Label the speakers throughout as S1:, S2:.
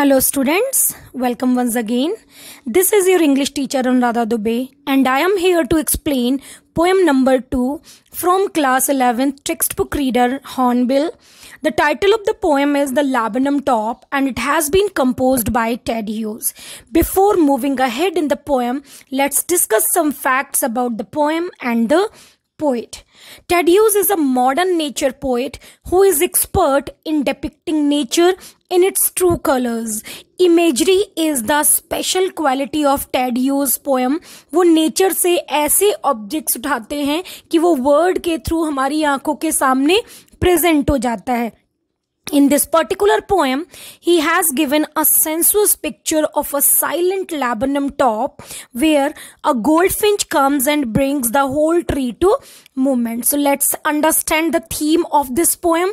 S1: Hello students, welcome once again. This is your English teacher Anuradha Dubey and I am here to explain poem number 2 from class 11 textbook reader Hornbill. The title of the poem is The Laburnum Top and it has been composed by Ted Hughes. Before moving ahead in the poem, let's discuss some facts about the poem and the poet. Ted Hughes is a modern nature poet who is expert in depicting nature in its true colors. Imagery is the special quality of Ted Tedio's poem. वो nature से ऐसे objects उठाते हैं कि वो word के through हमारी आंखों के सामने present हो जाता है In this particular poem, he has given a sensuous picture of a silent laburnum top where a goldfinch comes and brings the whole tree to movement so let's understand the theme of this poem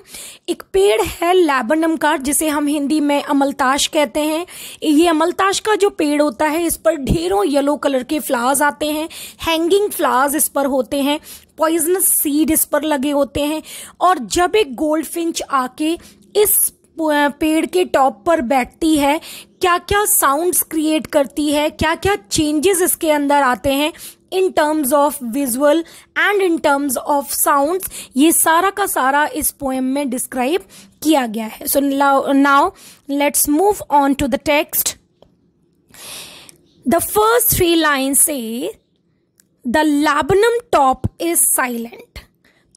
S1: एक पेड़ है laburnum का जिसे हम हिंदी में अमलताश कहते हैं ये अमलताश का जो पेड़ होता है इस पर ढेरों येलो कलर के फ्लावर्स आते हैं हैंगिंग फ्लावर्स इस पर होते हैं पॉइजनस सीड इस पर लगे होते हैं और जब एक गोल्ड फिंच आके इस पेड़ के टॉप पर बैठती है क्या क्या साउंड्स क्रिएट करती है क्या क्या चेंजेस इसके अंदर आते हैं in terms of visual and in terms of sounds ये सारा का सारा इस पोएम में डिस्क्राइब किया गया है so now let's move on to the text the first three line से the laburnum top is silent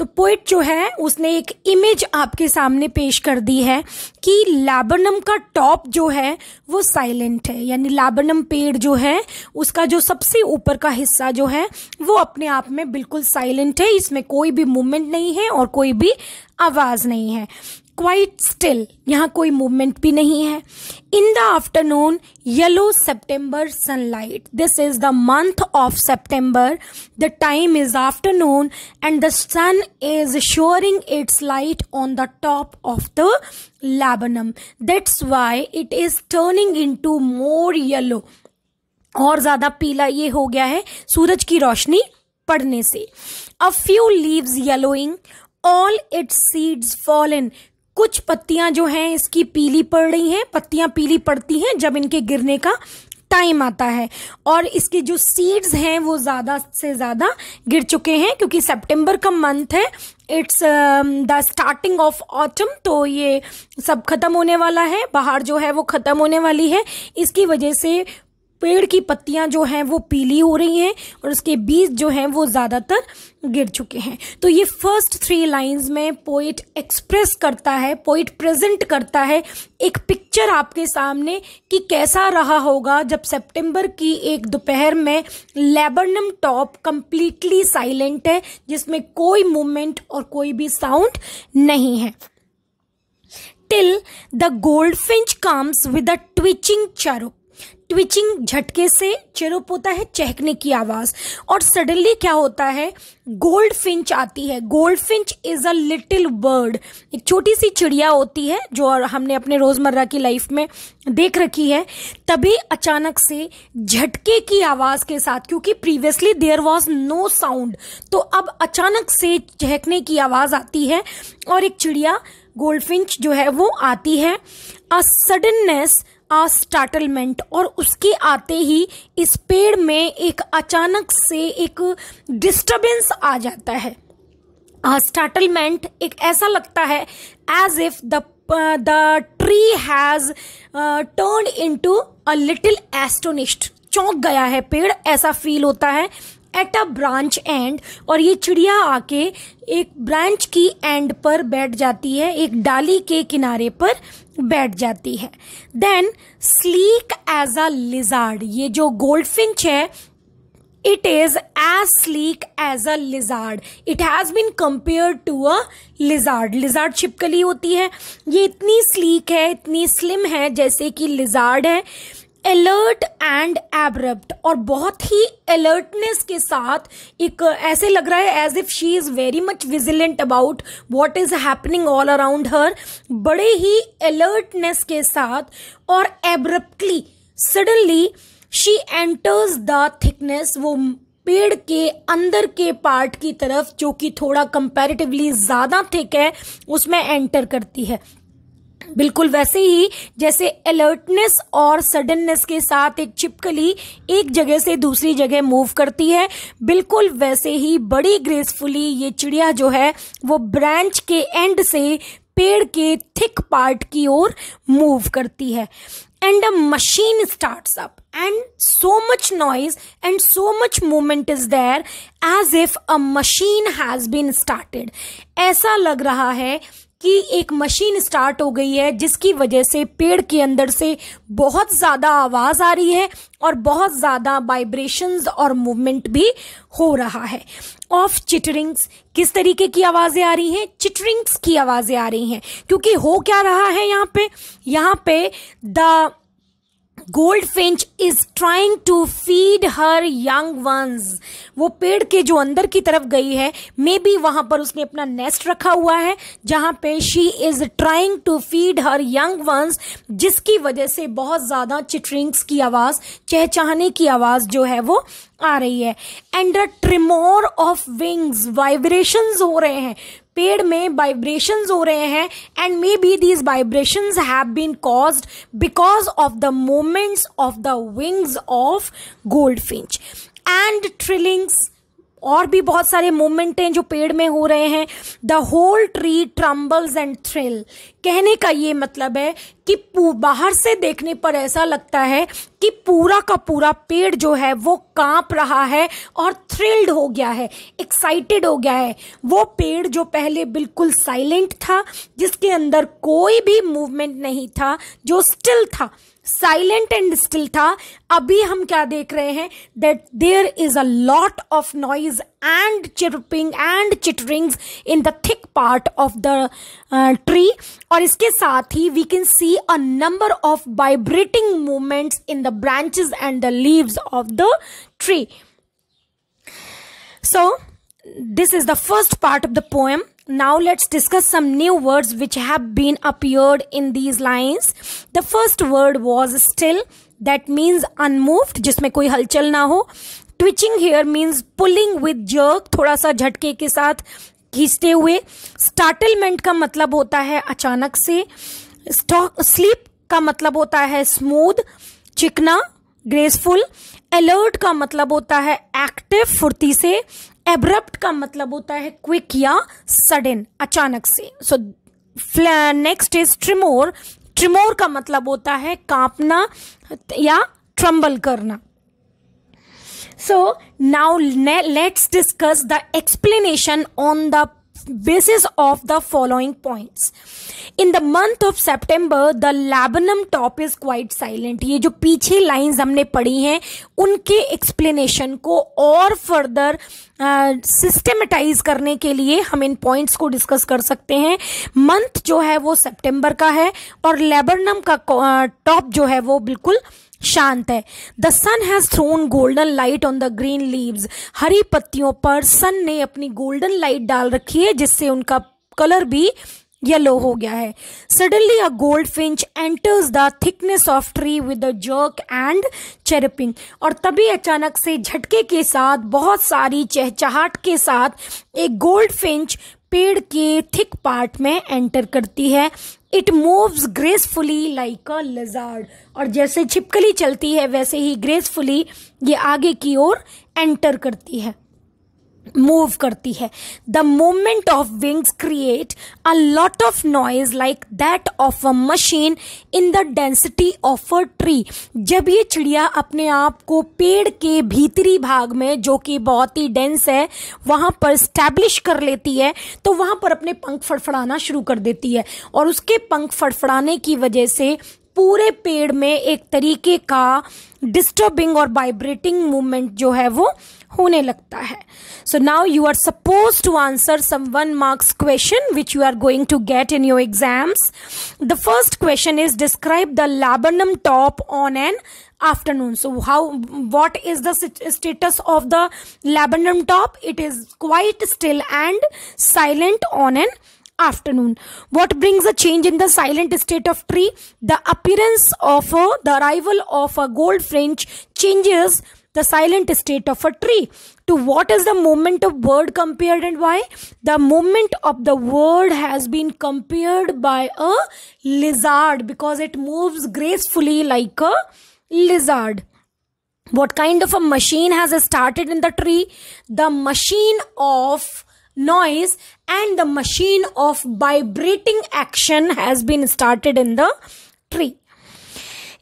S1: तो पोइट जो है उसने एक इमेज आपके सामने पेश कर दी है कि लाबनम का टॉप जो है वो साइलेंट है यानी लाबनम पेड़ जो है उसका जो सबसे ऊपर का हिस्सा जो है वो अपने आप में बिल्कुल साइलेंट है इसमें कोई भी मूवमेंट नहीं है और कोई भी आवाज़ नहीं है क्वाइट स्टिल यहाँ कोई मूवमेंट भी नहीं है in the afternoon yellow September sunlight this is the month of September the time is afternoon and the sun is showering its light on the top of the laburnum that's why it is turning into more yellow और ज्यादा पीला ये हो गया है सूरज की रोशनी पड़ने से a few leaves yellowing all its seeds इन कुछ पत्तियां जो हैं इसकी पीली पड़ रही हैं पत्तियां पीली पड़ती हैं जब इनके गिरने का टाइम आता है और इसके जो सीड्स हैं वो ज़्यादा से ज़्यादा गिर चुके हैं क्योंकि सितंबर का मंथ है it's the starting of autumn तो ये सब ख़त्म होने वाला है बाहर जो है वो ख़त्म होने वाली है इसकी वजह से पेड़ की पत्तियां जो हैं वो पीली हो रही हैं और उसके बीज जो हैं वो ज़्यादातर गिर चुके हैं तो ये फर्स्ट थ्री लाइंस में पोइट एक्सप्रेस करता है पोइट प्रेजेंट करता है एक पिक्चर आपके सामने कि कैसा रहा होगा जब सितंबर की एक दोपहर में लेबरनम टॉप कंप्लीटली साइलेंट है जिसमें कोई मूवमेंट और कोई भी साउंड नहीं है till the gold goldfinch comes with a twitching chirrup twitching झटके से चिरुप होता है चहकने की आवाज़ और सडनली क्या होता है गोल्ड फिंच आती है goldfinch is a little bird एक छोटी सी चिड़िया होती है जो हमने अपने रोज़मर्रा की लाइफ में देख रखी है तभी अचानक से झटके की आवाज़ के साथ क्योंकि previously there was no sound तो अब अचानक से चहकने की आवाज़ आती है और एक चिड़िया गोल्ड फिंच जो है वो आती है अ सडननेस स्टार्टलमेंट और उसके आते ही इस पेड़ में एक अचानक से एक डिस्टरबेंस आ जाता है स्टार्टलमेंट एक ऐसा लगता है as if the the tree has turn into a little astonished चौंक गया है पेड़ ऐसा फील होता है एट अ ब्रांच एंड और ये चिड़िया आके एक ब्रांच की एंड पर बैठ जाती है एक डाली के किनारे पर बैठ जाती है then sleek as a lizard ये जो गोल्ड फिंच है it is as sleek as a lizard it has been compare to a lizard lizard छिपकली होती है ये इतनी स्लीक है इतनी स्लिम है जैसे कि लिजार्ड है अलर्ट एंड एब्रप्ट और बहुत ही अलर्टनेस के साथ एक ऐसे लग रहा है as if she is very much vigilant about what is happening all around her बड़े ही अलर्टनेस के साथ और abruptly suddenly she enters the thickness वो पेड़ के अंदर के पार्ट की तरफ जो कि थोड़ा कंपेरेटिवली ज़्यादा थिक है उसमें एंटर करती है बिल्कुल वैसे ही जैसे अलर्टनेस और सडननेस के साथ एक चिपकली एक जगह से दूसरी जगह मूव करती है बिल्कुल वैसे ही बड़ी ग्रेसफुली ये चिड़िया जो है वो ब्रांच के एंड से पेड़ के थिक पार्ट की ओर मूव करती है and a machine starts up and so much noise and so much movement is there as if a machine has been started ऐसा लग रहा है कि एक मशीन स्टार्ट हो गई है जिसकी वजह से पेड़ के अंदर से बहुत ज़्यादा आवाज़ आ रही है और बहुत ज़्यादा वाइब्रेशंस और मूवमेंट भी हो रहा है ऑफ चिटरिंग्स किस तरीके की आवाज़ें आ रही हैं चिटरिंग्स की आवाज़ें आ रही हैं क्योंकि हो क्या रहा है यहाँ पे यहाँ पे the gold finch is trying to feed her young ones वो पेड़ के जो अंदर की तरफ गई है मे बी वहां पर उसने अपना नेस्ट रखा हुआ है जहां पे she is trying to feed her young ones जिसकी वजह से बहुत ज्यादा चिटरिंग्स की आवाज चहचहाने की आवाज जो है वो आ रही है and the tremor of wings vibrations हो रहे हैं पेड़ में वाइब्रेशन हो रहे हैं and may be these vibration have been caused because of the moments of the wings of gold finch and trillings और भी बहुत सारे हैं जो पेड़ में हो रहे हैं the whole tree trembles and thrill कहने का ये मतलब है कि बाहर से देखने पर ऐसा लगता है कि पूरा का पूरा पेड़ जो है वो कांप रहा है और थ्रिल्ड हो गया है एक्साइटेड हो गया है वो पेड़ जो पहले बिल्कुल साइलेंट था जिसके अंदर कोई भी मूवमेंट नहीं था जो स्टिल था साइलेंट एंड स्टिल था अभी हम क्या देख रहे हैं that there is a lot of noise and chirping and chitterings in the thick part of the tree और इसके साथ ही we can see a number of vibrating movements in the branches and the leaves of the tree so this is the first part of the poem now let's discuss some new words which have been appeared in these lines the first word was still that means unmoved जिसमें कोई हलचल ना हो twitching here means pulling with jerk थोड़ा सा झटके के साथ खींचते हुए स्टार्टलमेंट का मतलब होता है अचानक से स्टॉक स्लीप का मतलब होता है स्मूथ चिकना ग्रेसफुल अलर्ट का मतलब होता है एक्टिव फुर्ती से एब्रप्ट का मतलब होता है क्विक या सडन अचानक से so next is tremor tremor का मतलब होता है कांपना या ट्रम्बल करना so now let's discuss the explanation on the basis of the following points in the month of september the labanum top is quite silent ye jo piche lines humne padhi hain unke explanation ko aur further systematize uh, करने के लिए हम इन points को discuss कर सकते हैं month जो है वो सितंबर का है और लेबरनम का टॉप uh, जो है वो बिल्कुल शांत है the sun has thrown golden light on the green leaves हरी पत्तियों पर सन ने अपनी गोल्डन लाइट डाल रखी है जिससे उनका कलर भी येलो हो गया है suddenly a gold finch enters the thickness of tree with a jerk and chirping और तभी अचानक से झटके के साथ बहुत सारी चहचहाट के साथ एक गोल्ड फिंच पेड़ के थिक पार्ट में एंटर करती है it moves gracefully like a lizard और जैसे छिपकली चलती है वैसे ही ग्रेसफुली ये आगे की ओर एंटर करती है मूव करती है the movement of wings create a lot of noise like that of a machine in the density of a tree जब ये चिड़िया अपने आप को पेड़ के भीतरी भाग में जो कि बहुत ही डेंस है वहां पर स्टैब्लिश कर लेती है तो वहां पर अपने पंख फड़फड़ाना शुरू कर देती है और उसके पंख फड़फड़ाने की वजह से पूरे पेड़ में एक तरीके का डिस्टर्बिंग और वाइब्रेटिंग मूवमेंट जो है वो होने लगता है so now you are suppose to answer some one marks question which you are going to get in your exams the first question is describe the laburnum top on an afternoon so how what is the status of the laburnum top it is quite still and silent on an afternoon what brings a change in the silent state of tree the appearance of a, the arrival of a gold fringe changes the silent state of a tree. To what is the movement of bird compared and why? The movement of the word has been compared by a lizard because it moves gracefully like a lizard. What kind of a machine has started in the tree? The machine of noise and the machine of vibrating action has been started in the tree.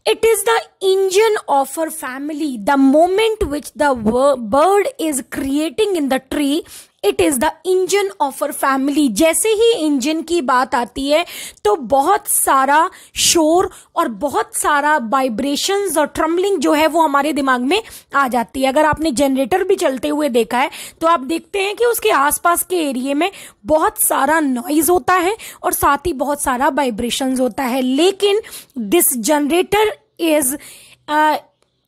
S1: It is the engine of her family. The moment which the bird is creating in the tree it is the engine of our family जैसे ही engine की बात आती है तो बहुत सारा शोर और बहुत सारा वाइब्रेशंस और ट्रम्बलिंग जो है वो हमारे दिमाग में आ जाती है अगर आपने जनरेटर भी चलते हुए देखा है तो आप देखते हैं कि उसके आसपास के एरिए में बहुत सारा नॉइज होता है और साथ ही बहुत सारा वाइब्रेशंस होता है लेकिन this generator is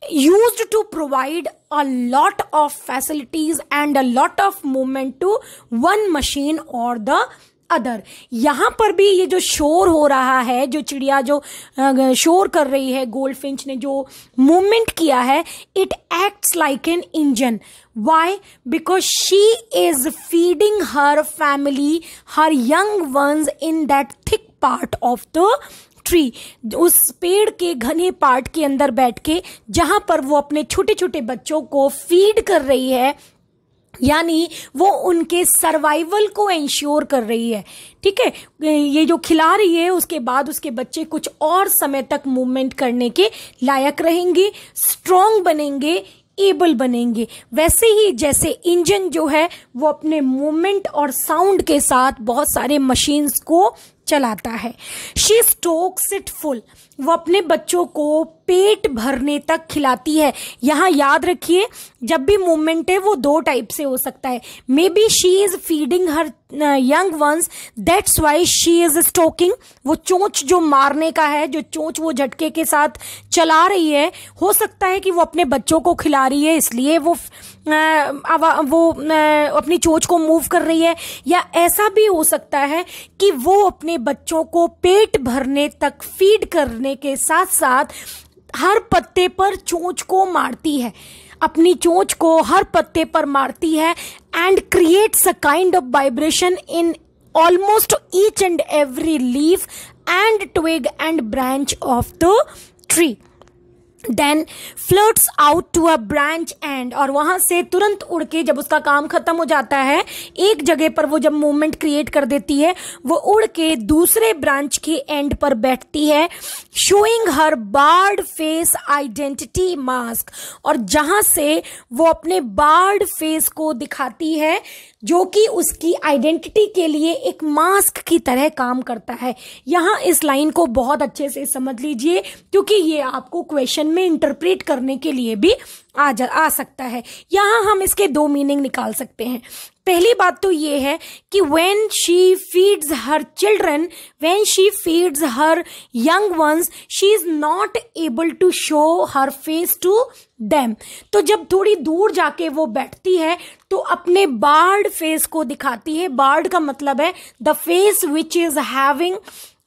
S1: used to provide a lot of facilities and a lot of movement to one machine or the other यहां पर भी ये जो शोर हो रहा है जो चिड़िया जो शोर कर रही है गोल्ड फिंच ने जो मूवमेंट किया है it acts like an engine why because she is feeding her family her young ones in that thick part of the tree उस पेड़ के घने पार्ट के अंदर बैठ के जहां पर वो अपने छोटे छोटे बच्चों को फीड कर रही है यानी वो उनके सर्वाइवल को इंश्योर कर रही है ठीक है ये जो खिला रही है उसके बाद उसके बच्चे कुछ और समय तक मूवमेंट करने के लायक रहेंगे स्ट्रांग बनेंगे एबल बनेंगे वैसे ही जैसे इंजन जो है वो अपने मूवमेंट और साउंड के साथ बहुत सारे मशीन्स को चलाता है शी स्टोक्स इट फुल वो अपने बच्चों को पेट भरने तक खिलाती है यहाँ याद रखिए जब भी मूवमेंट है वो दो टाइप से हो सकता है may be she is feeding her young ones that's why she is stoking वो चोंच जो मारने का है जो चोंच वो झटके के साथ चला रही है हो सकता है कि वो अपने बच्चों को खिला रही है इसलिए वो वो अपनी चोच को मूव कर रही है या ऐसा भी हो सकता है कि वो अपने बच्चों को पेट भरने तक फीड करने के साथ साथ हर पत्ते पर चोंच को मारती है अपनी चोंच को हर पत्ते पर मारती है and creates a kind of vibration in almost each and every leaf and twig and branch of the tree then flirts out to a branch and और वहां से तुरंत उड़ के जब उसका काम खत्म हो जाता है एक जगह पर वो जब मूवमेंट क्रिएट कर देती है वो उड़ के दूसरे ब्रांच के एंड पर बैठती है showing her barred face identity mask और जहां से वो अपने बार्ड फेस को दिखाती है जो कि उसकी आइडेंटिटी के लिए एक मास्क की तरह काम करता है यहाँ इस लाइन को बहुत अच्छे से समझ लीजिए क्योंकि ये आपको क्वेश्चन में इंटरप्रेट करने के लिए भी आ जा आ सकता है यहाँ हम इसके दो मीनिंग निकाल सकते हैं पहली बात तो ये है कि when she feeds her children when she feeds her young ones she is not able to show her face to them तो जब थोड़ी दूर जाके वो बैठती है तो अपने बार्ड फेस को दिखाती है बार्ड का मतलब है the face which is having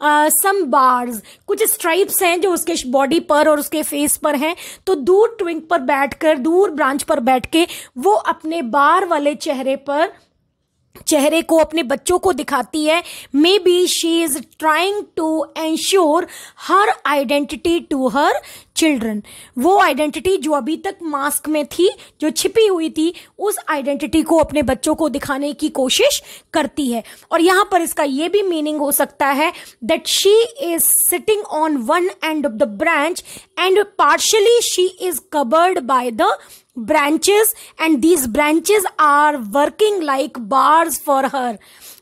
S1: some bars कुछ स्ट्राइप्स हैं जो उसके बॉडी पर और उसके फेस पर हैं तो दूर ट्विंक पर बैठकर दूर ब्रांच पर बैठ के वो अपने बार वाले चेहरे पर चेहरे को अपने बच्चों को दिखाती है may be she is trying to ensure her identity to her children वो आइडेंटिटी जो अभी तक मास्क में थी जो छिपी हुई थी उस आइडेंटिटी को अपने बच्चों को दिखाने की कोशिश करती है और यहाँ पर इसका ये भी मीनिंग हो सकता है that she is sitting on one end of the branch and partially she is covered by the branches and these branches are working like bars for her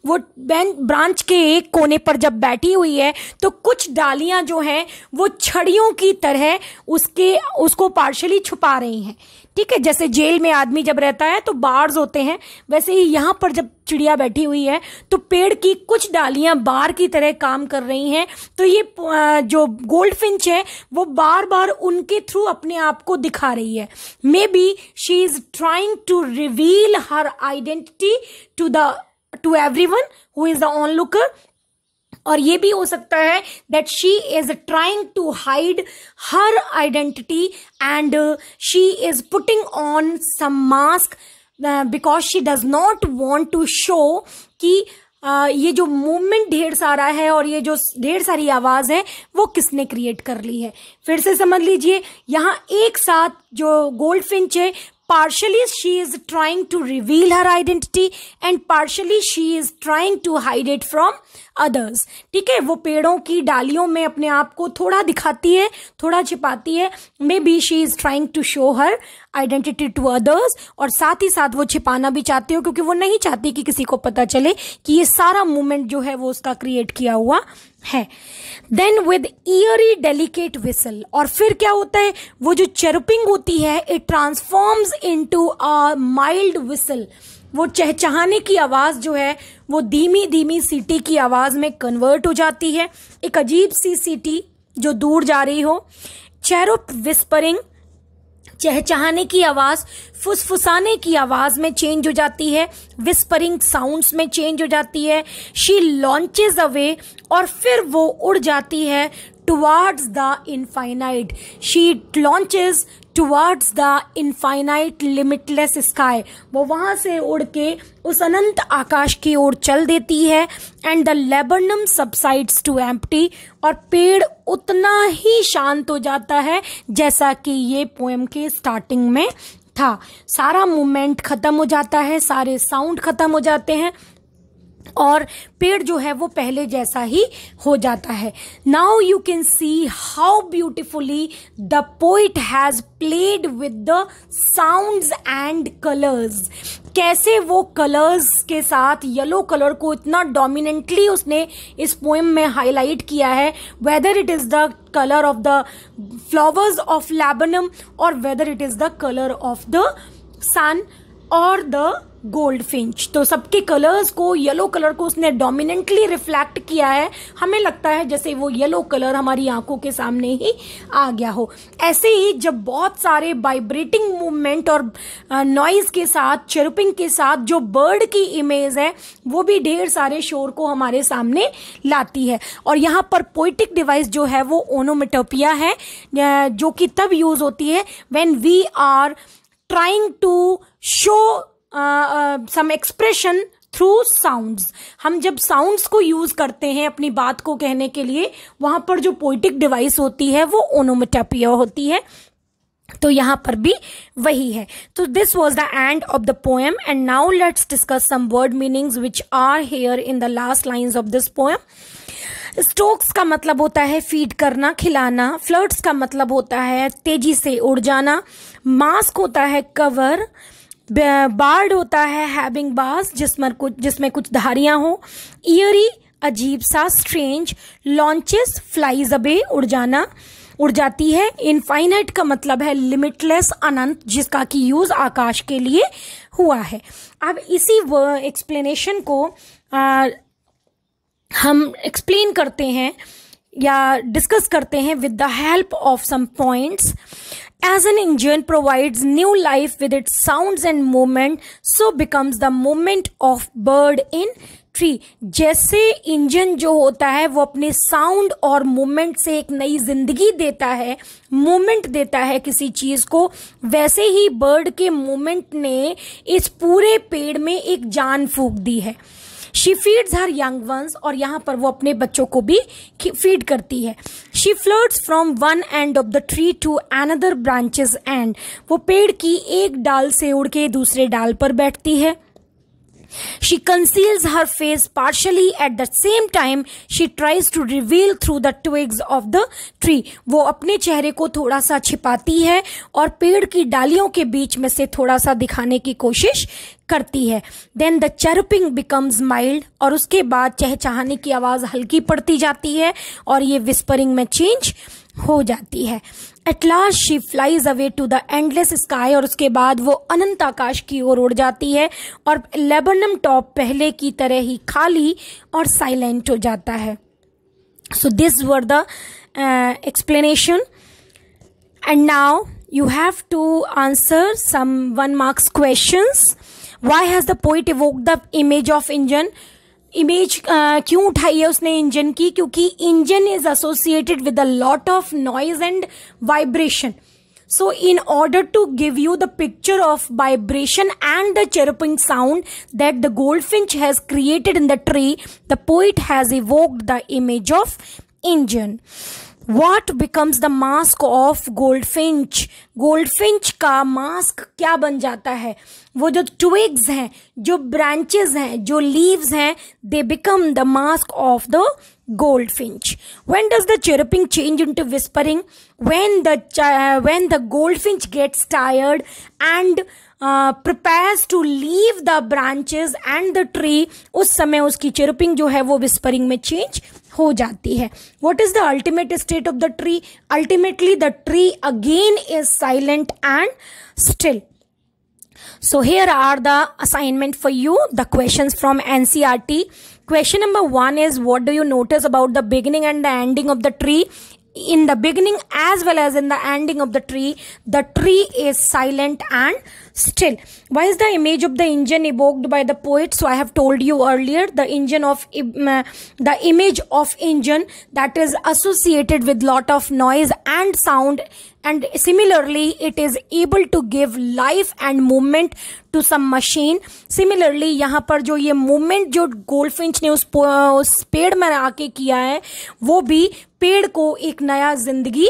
S1: वो ब्रांच के एक कोने पर जब बैठी हुई है तो कुछ डालियां जो हैं वो छड़ियों की तरह उसके उसको पार्शली छुपा रही हैं ठीक है जैसे जेल में आदमी जब रहता है तो बार्स होते हैं वैसे ही यहाँ पर जब चिड़िया बैठी हुई है तो पेड़ की कुछ डालियाँ बार की तरह काम कर रही हैं तो ये जो गोल्ड फिंच है वो बार बार उनके थ्रू अपने आप को दिखा रही है may be she is trying to reveal her identity to the to every one who is the on onlooker और ये भी हो सकता है that she is trying to hide her identity and she is putting on some mask because she does not want to show कि Uh, ये जो movement ढेर सारा है और ये जो ढेर सारी आवाज है वो किसने क्रिएट कर ली है फिर से समझ लीजिए यहाँ एक साथ जो गोल्ड फिंच है partially she is trying to reveal her identity and partially she is trying to hide it from others ठीक है वो पेड़ों की डालियों में अपने आप को थोड़ा दिखाती है थोड़ा छिपाती है may be she is trying to show her identity to others और साथ ही साथ वो छिपाना भी चाहती हो क्योंकि वो नहीं चाहती कि किसी को पता चले कि ये सारा मूवमेंट जो है वो उसका क्रिएट किया हुआ है then with eerie delicate whistle और फिर क्या होता है वो जो चरपिंग होती है it transforms to a mild whistle वो चहचहाने की आवाज़ जो है वो धीमी धीमी सीटी की आवाज़ में कन्वर्ट हो जाती है एक अजीब सी सीटी जो दूर जा रही हो चेरोप विस्परिंग चहचहाने की आवाज़ फुसफुसाने की आवाज़ में चेंज हो जाती है विस्परिंग साउंड्स में चेंज हो जाती है शी लॉन्चेज अवे और फिर वो उड़ जाती है towards the infinite she launches towards the infinite limitless sky वो वहाँ से उड़ के उस अनंत आकाश की ओर चल देती है and the laburnum subsides to empty और पेड़ उतना ही शांत हो जाता है जैसा कि ये पोएम के स्टार्टिंग में था सारा मूवमेंट ख़त्म हो जाता है सारे साउंड ख़त्म हो जाते हैं और पेड़ जो है वो पहले जैसा ही हो जाता है now you can see how beautifully the poet has played with the sounds and colours कैसे वो कलर्स के साथ येलो कलर को इतना डोमिनेंटली उसने इस पोएम में हाईलाइट किया है whether it is the colour of the flowers of laburnum और whether it is the colour of the sun और द गोल्ड फिंच तो सबके कलर्स को येलो कलर को उसने डोमिनेंटली रिफ्लेक्ट किया है हमें लगता है जैसे वो येलो कलर हमारी आंखों के सामने ही आ गया हो ऐसे ही जब बहुत सारे वाइब्रेटिंग मूवमेंट और नॉइज के साथ चिरपिंग के साथ जो बर्ड की इमेज है वो भी ढेर सारे शोर को हमारे सामने लाती है और यहाँ पर पोइटिक डिवाइस जो है वो ओनोमिटोपिया है जो कि तब यूज होती है when we are trying to show some expression through sounds हम जब साउंड्स को यूज करते हैं अपनी बात को कहने के लिए वहां पर जो पोइटिक डिवाइस होती है वो ओनोमेटापिया होती है तो यहां पर भी वही है तो this was the end of the poem and now let's discuss some word meanings which are here in the last lines of this poem strokes का मतलब होता है फीड करना खिलाना फ्लर्ट्स का मतलब होता है तेजी से उड़ जाना मास्क होता है कवर बार्ड होता है हैविंग बास जिसमें कुछ जिसमें कुछ धारियां हो ईयरी अजीब सा स्ट्रेंज लॉन्चेस फ्लाइज अबे उड़ जाना उड़ जाती है इनफाइनाइट का मतलब है लिमिटलेस अनंत जिसका कि यूज़ आकाश के लिए हुआ है अब इसी एक्सप्लेनेशन को आ, हम एक्सप्लेन करते हैं या डिस्कस करते हैं with the help of some points As an engine provides new life with its sounds and movement, so becomes the movement of bird in tree. जैसे इंजन जो होता है वो अपने साउंड और मूवमेंट से एक नई जिंदगी देता है मूवमेंट देता है किसी चीज को वैसे ही बर्ड के मूवमेंट ने इस पूरे पेड़ में एक जान फूक दी है she feeds her young ones और यहाँ पर वो अपने बच्चों को भी फीड करती है she float from one end of the tree to another branches and वो पेड़ की एक डाल से उड़ के दूसरे डाल पर बैठती है she conceals her face partially at the same time she tries to reveal through the twigs of the tree वो अपने चेहरे को थोड़ा सा छिपाती है और पेड़ की डालियों के बीच में से थोड़ा सा दिखाने की कोशिश करती है then the chirping becomes mild और उसके बाद चहचहाने की आवाज़ हल्की पड़ती जाती है और ये विस्परिंग में चेंज हो जाती है at last she flies away to the endless sky और उसके बाद वो अनंत आकाश की ओर उड़ जाती है और लेबनम टॉप पहले की तरह ही खाली और साइलेंट हो जाता है so this were the explanation and now you have to answer some one marks question why has the poet evoke the image of engine Image uh, क्यों उठाई है उसने इंजन की is associated with a lot of noise and vibration. So in order to give you the picture of vibration and the chirping sound that the goldfinch has created in the tree, the poet has evoked the image of engine. What becomes the mask of gold finch gold finch का mask क्या बन जाता है वो जो twigs हैं जो branches हैं जो लीव्स हैं they become the mask of the gold finch when does the chirping change into whispering when then the gold finch gets tired and uh, prepares to leave the branches and the tree उस समय उसकी chirping जो है वो whispering में change हो जाती है what is the ultimate state of the tree ultimately the tree again is silent and still so here are the assignment for you the questions from ncrt question number 1 is what do you notice about the beginning and the ending of the tree in the beginning as well as in the ending of the tree the tree is silent and Still, why is the image of the engine evoked by the poet? So I have told you earlier, the engine of the image of engine that is associated with lot of noise and sound and similarly it is able to give life and movement to some machine similarly यहाँ पर जो ये movement जो goldfinch ने उस उस पेड़ में आके किया है वो भी पेड़ को एक नया जिंदगी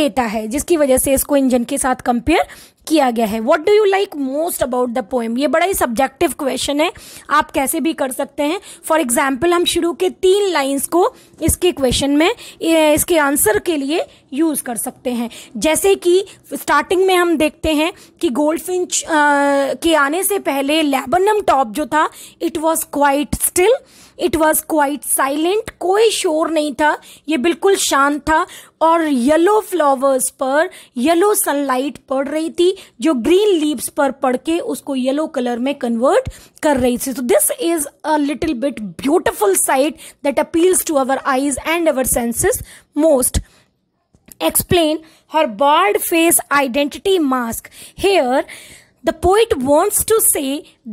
S1: देता है जिसकी वजह से इसको इंजन के साथ कंपेयर किया गया है what do you like most about the poem ये बड़ा ही सब्जेक्टिव क्वेश्चन है आप कैसे भी कर सकते हैं फॉर एग्जाम्पल हम शुरू के तीन लाइन्स को इसके क्वेश्चन में इसके आंसर के लिए यूज कर सकते हैं जैसे कि स्टार्टिंग में हम देखते हैं कि गोल्ड फिंच के आने से पहले लेबनम टॉप जो था it was quite still it was quite silent कोई शोर नहीं था ये बिल्कुल शांत था और येलो फ्लावर्स पर येलो सनलाइट पड़ रही थी जो ग्रीन लीव्स पर पड़ के उसको येलो कलर में कन्वर्ट कर रही थी तो this is a little bit beautiful sight that appeals to our eyes and our senses most explain her bald face identity mask here the poet wants to say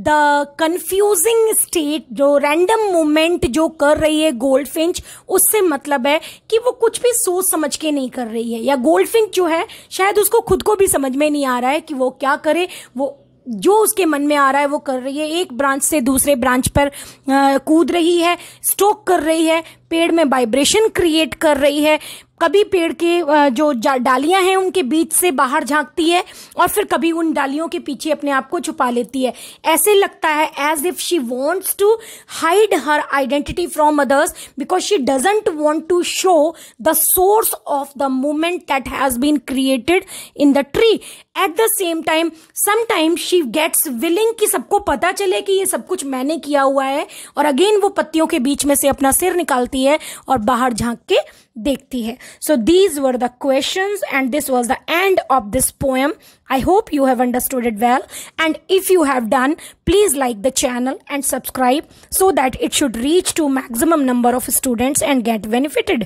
S1: the confusing state जो random moment जो कर रही है Finch उससे मतलब है कि वो कुछ भी सोच समझ के नहीं कर रही है या फिंच जो है शायद उसको खुद को भी समझ में नहीं आ रहा है कि वो क्या करे वो जो उसके मन में आ रहा है वो कर रही है एक ब्रांच से दूसरे ब्रांच पर आ, कूद रही है स्टोक कर रही है पेड़ में वाइब्रेशन क्रिएट कर रही है कभी पेड़ के जो डालियां हैं उनके बीच से बाहर झांकती है और फिर कभी उन डालियों के पीछे अपने आप को छुपा लेती है ऐसे लगता है as if she wants to hide her identity from others because she doesn't want to show the source of the movement that has been created in the tree at the same time sometime she gets willing कि सबको पता चले कि ये सब कुछ मैंने किया हुआ है और अगेन वो पत्तियों के बीच में से अपना सिर निकालती है और बाहर झांक के देखती है so these were the question and this was the end of this poem I hope you have understood it well and if you have done please like the channel and subscribe so that it should reach to maximum number of students and get benefited